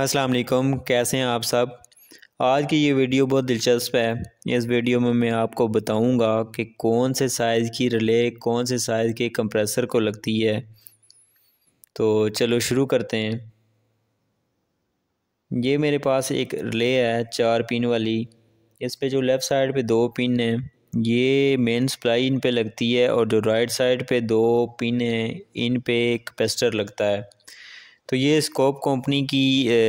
अस्सलाम वालेकुम कैसे हैं आप सब आज की ये वीडियो बहुत दिलचस्प है इस वीडियो में मैं आपको बताऊंगा कि कौन से साइज़ की रिले कौन से साइज़ के कंप्रेसर को लगती है तो चलो शुरू करते हैं ये मेरे पास एक रिले है चार पिन वाली इस पे जो लेफ़्ट साइड पे दो पिन हैं ये मेन सप्लाई इन पे लगती है और जो राइट साइड पे दो पिन हैं इन पे कैपेसिटर लगता है तो ये स्कोप कंपनी की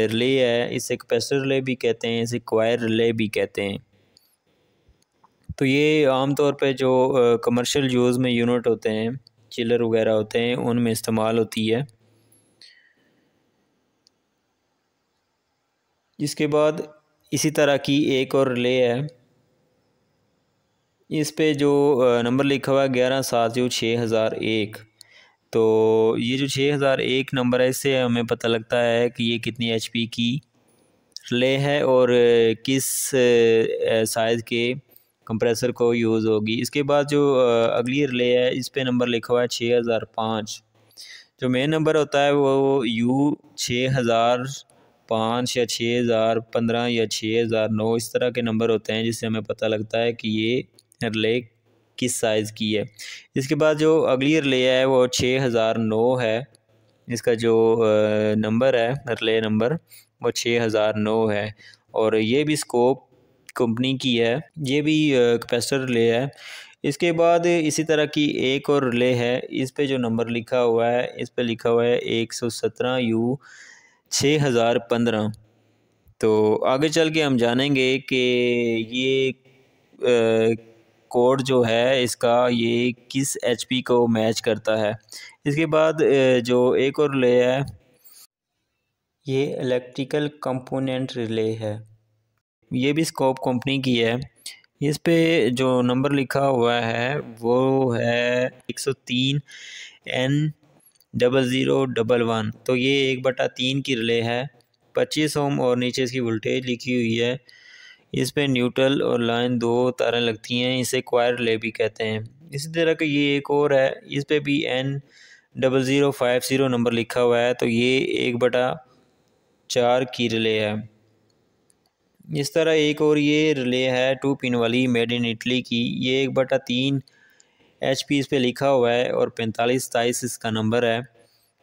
रिले है इसे कैपेसिटर रिले भी कहते हैं इसे क्वायर रिले भी कहते हैं तो ये आम तौर पे जो कमर्शियल यूज़ में यूनिट होते हैं चिलर वगैरह होते हैं उनमें इस्तेमाल होती है इसके बाद इसी तरह की एक और रिले है इस पे जो नंबर लिखा हुआ है ग्यारह सात जो छः हज़ार एक तो ये जो 6001 नंबर है इससे हमें पता लगता है कि ये कितनी एच की रिले है और किस साइज़ के कंप्रेसर को यूज़ होगी इसके बाद जो अगली रिले है इस पे नंबर लिखा हुआ है छः हज़ार पाँच जो मेन नंबर होता है वो यू छः हज़ार पाँच या छः हज़ार पंद्रह या छः हज़ार नौ इस तरह के नंबर होते हैं जिससे हमें पता लगता है कि ये रिले किस साइज़ की है इसके बाद जो अगली रिले है वो छः हज़ार नौ है इसका जो नंबर है रिले नंबर वो छः हज़ार नौ है और ये भी स्कोप कंपनी की है ये भी कैपेसिटर रिले है इसके बाद इसी तरह की एक और रिले है इस पे जो नंबर लिखा हुआ है इस पे लिखा हुआ है एक सौ सत्रह यू छः हज़ार पंद्रह तो आगे चल के हम जानेंगे कि ये आ, कोड जो है इसका ये किस एच को मैच करता है इसके बाद जो एक और रिले है ये इलेक्ट्रिकल कंपोनेंट रिले है ये भी स्कोप कंपनी की है इस पे जो नंबर लिखा हुआ है वो है 103 N double zero double one तो ये एक बटा तीन की रिले है पच्चीस ओम और नीचे इसकी वोल्टेज लिखी हुई है इस पर न्यूट्रल और लाइन दो तारें लगती हैं इसे क्वायर ले भी कहते हैं इसी तरह का ये एक और है इस पर भी N double zero five zero number लिखा हुआ है तो ये एक बटा चार की रिले है इस तरह एक और ये रिले है टू पिन वाली मेड इन इटली की ये एक बटा तीन एच पी इस पर लिखा हुआ है और पैंतालीस सताईस इसका नंबर है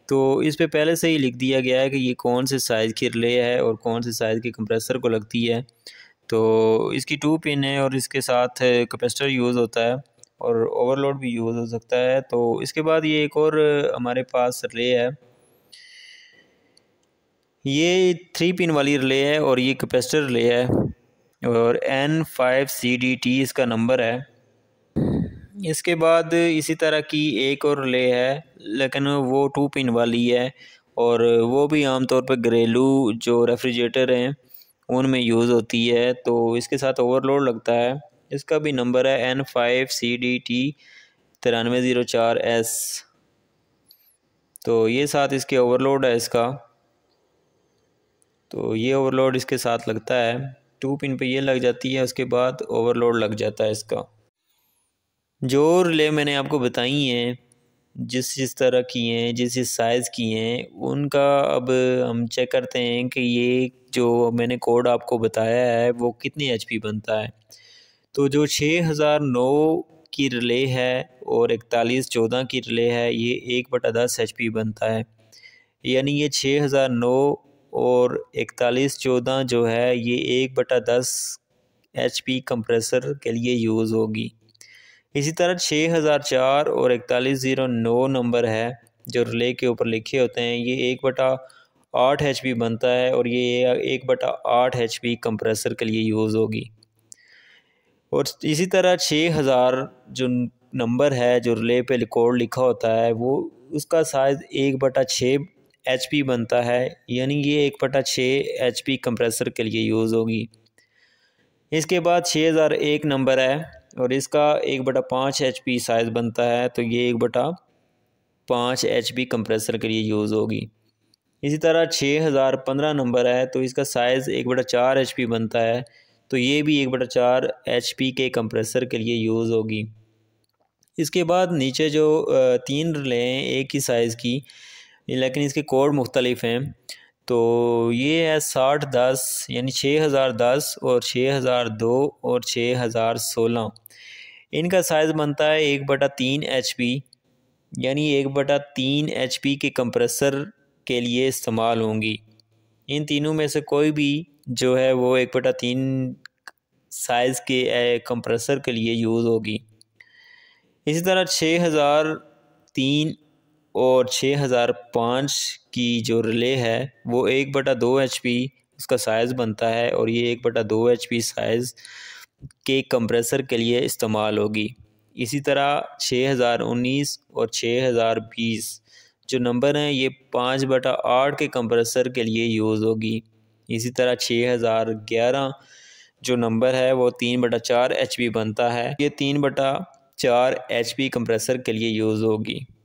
तो इस पर पहले से ही लिख दिया गया है कि ये कौन से साइज़ की रिले है और कौन से साइज़ के कंप्रेसर को लगती है तो इसकी टू पिन है और इसके साथ कैपेसिटर यूज़ होता है और ओवरलोड भी यूज़ हो सकता है तो इसके बाद ये एक और हमारे पास रिले है ये थ्री पिन वाली रिले है और ये कैपेसिटर रिले है और N five C D T इसका नंबर है इसके बाद इसी तरह की एक और रिले है लेकिन वो टू पिन वाली है और वो भी आमतौर पर घरेलू जो रेफ्रिजरेटर हैं में यूज़ होती है तो इसके साथ ओवरलोड लगता है इसका भी नंबर है N five C D T तिरानवे ज़ीरो चार एस तो ये साथ इसके ओवरलोड है इसका तो ये ओवरलोड इसके साथ लगता है टू पिन पे ये लग जाती है उसके बाद ओवरलोड लग जाता है इसका जो रिले मैंने आपको बताई हैं जिस जिस तरह की हैं जिस जिस साइज़ की हैं उनका अब हम चेक करते हैं कि ये जो मैंने कोड आपको बताया है वो कितने एच बनता है तो जो छः हज़ार नौ की रिले है और इकतालीस चौदह की रिले है ये एक बटा दस एच बनता है यानी ये छः हज़ार नौ और इकतालीस चौदह जो है ये एक बटा दस एच कंप्रेसर के लिए यूज़ होगी इसी तरह छः हज़ार चार और इकतालीस ज़ीरो नौ नंबर है जो रिले के ऊपर लिखे होते हैं ये एक बटा आठ एच पी बनता है और ये एक बटा आठ एच पी कंप्रेसर के लिए यूज़ होगी और इसी तरह छः हज़ार जो नंबर है जो रिले पे रिकॉर्ड लिखा होता है वो उसका साइज़ एक बटा छः एच पी बनता है यानी ये एक बटा छः एच पी कंप्रेसर के लिए यूज़ होगी इसके बाद छः हज़ार एक नंबर है और इसका एक बटा पाँच एच पी साइज़ बनता है तो ये एक बटा पाँच एच पी कंप्रेसर के लिए यूज़ होगी इसी तरह छः हज़ार पंद्रह नंबर है तो इसका साइज़ एक बटा चार एच पी बनता है तो ये भी एक बटा चार एच पी के कंप्रेसर के लिए यूज़ होगी इसके बाद नीचे जो तीन हैं एक ही साइज़ की लेकिन इसके कोड मुख्तलिफ हैं तो ये है साठ दस यानी छः हज़ार दस और छः हज़ार दो और छः हज़ार सोलह इनका साइज़ बनता है एक बटा तीन एच पी यानी एक बटा तीन एच पी के कंप्रेसर के लिए इस्तेमाल होंगी इन तीनों में से कोई भी जो है वो एक बटा तीन साइज़ के कंप्रेसर के लिए यूज़ होगी इसी तरह छः हज़ार तीन और छः हज़ार पाँच की जो रिले है वो एक बटा दो एच पी उसका साइज़ बनता है और ये एक बटा दो एच पी साइज़ के कंप्रेसर के लिए इस्तेमाल होगी इसी तरह छः हज़ार उन्नीस और छः हज़ार बीस जो नंबर हैं ये पाँच बटा आठ के कंप्रेसर के लिए यूज़ होगी इसी तरह छः हज़ार ग्यारह जो नंबर है वो तीन बटा चार एच बनता है ये तीन बटा चार एच कंप्रेसर के लिए यूज़ होगी